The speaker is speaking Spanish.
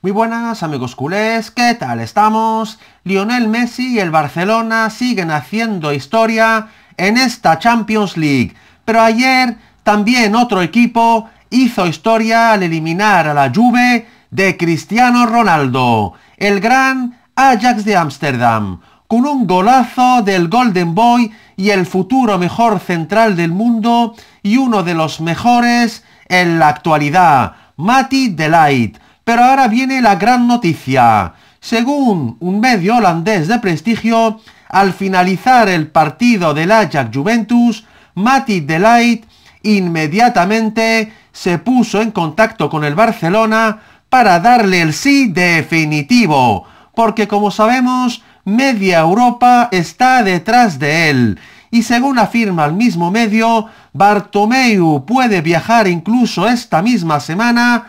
Muy buenas amigos culés, ¿qué tal estamos? Lionel Messi y el Barcelona siguen haciendo historia en esta Champions League, pero ayer también otro equipo hizo historia al eliminar a la Juve de Cristiano Ronaldo, el gran Ajax de Ámsterdam, con un golazo del Golden Boy y el futuro mejor central del mundo y uno de los mejores en la actualidad, Mati Delight pero ahora viene la gran noticia. Según un medio holandés de prestigio, al finalizar el partido del Ajax Juventus, Mati Delight inmediatamente se puso en contacto con el Barcelona para darle el sí definitivo, porque como sabemos, media Europa está detrás de él. Y según afirma el mismo medio, Bartomeu puede viajar incluso esta misma semana